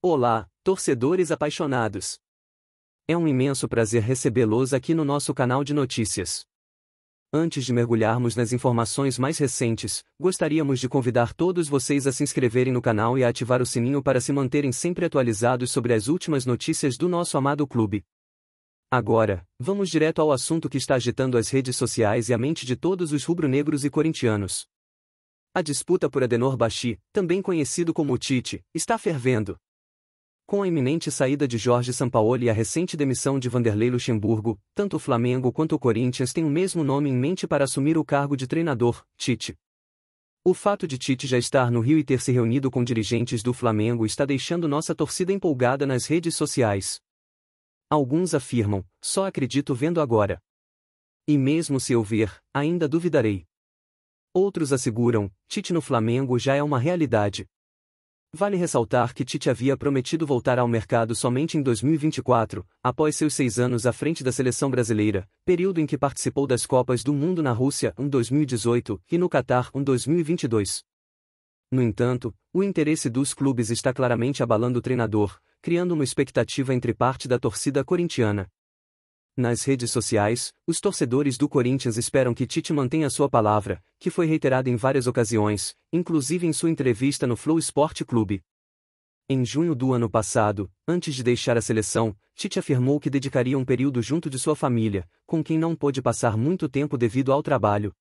Olá, torcedores apaixonados! É um imenso prazer recebê-los aqui no nosso canal de notícias. Antes de mergulharmos nas informações mais recentes, gostaríamos de convidar todos vocês a se inscreverem no canal e a ativar o sininho para se manterem sempre atualizados sobre as últimas notícias do nosso amado clube. Agora, vamos direto ao assunto que está agitando as redes sociais e a mente de todos os rubro-negros e corintianos. A disputa por Adenor Bashi, também conhecido como Tite, está fervendo. Com a iminente saída de Jorge Sampaoli e a recente demissão de Vanderlei Luxemburgo, tanto o Flamengo quanto o Corinthians têm o mesmo nome em mente para assumir o cargo de treinador, Tite. O fato de Tite já estar no Rio e ter se reunido com dirigentes do Flamengo está deixando nossa torcida empolgada nas redes sociais. Alguns afirmam, só acredito vendo agora. E mesmo se eu ver, ainda duvidarei. Outros asseguram, Tite no Flamengo já é uma realidade. Vale ressaltar que Tite havia prometido voltar ao mercado somente em 2024, após seus seis anos à frente da seleção brasileira, período em que participou das Copas do Mundo na Rússia em 2018 e no Catar em 2022. No entanto, o interesse dos clubes está claramente abalando o treinador, criando uma expectativa entre parte da torcida corintiana. Nas redes sociais, os torcedores do Corinthians esperam que Tite mantenha sua palavra, que foi reiterado em várias ocasiões, inclusive em sua entrevista no Flow Sport Clube. Em junho do ano passado, antes de deixar a seleção, Tite afirmou que dedicaria um período junto de sua família, com quem não pôde passar muito tempo devido ao trabalho.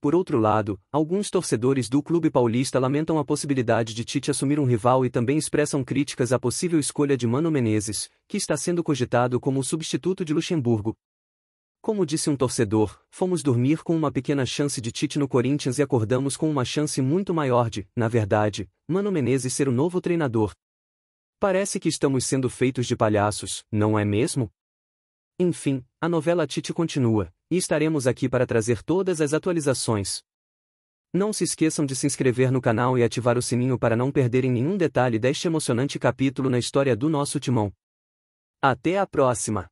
Por outro lado, alguns torcedores do clube paulista lamentam a possibilidade de Tite assumir um rival e também expressam críticas à possível escolha de Mano Menezes, que está sendo cogitado como substituto de Luxemburgo. Como disse um torcedor, fomos dormir com uma pequena chance de Tite no Corinthians e acordamos com uma chance muito maior de, na verdade, Mano Menezes ser o novo treinador. Parece que estamos sendo feitos de palhaços, não é mesmo? Enfim, a novela Tite continua, e estaremos aqui para trazer todas as atualizações. Não se esqueçam de se inscrever no canal e ativar o sininho para não perderem nenhum detalhe deste emocionante capítulo na história do nosso timão. Até a próxima!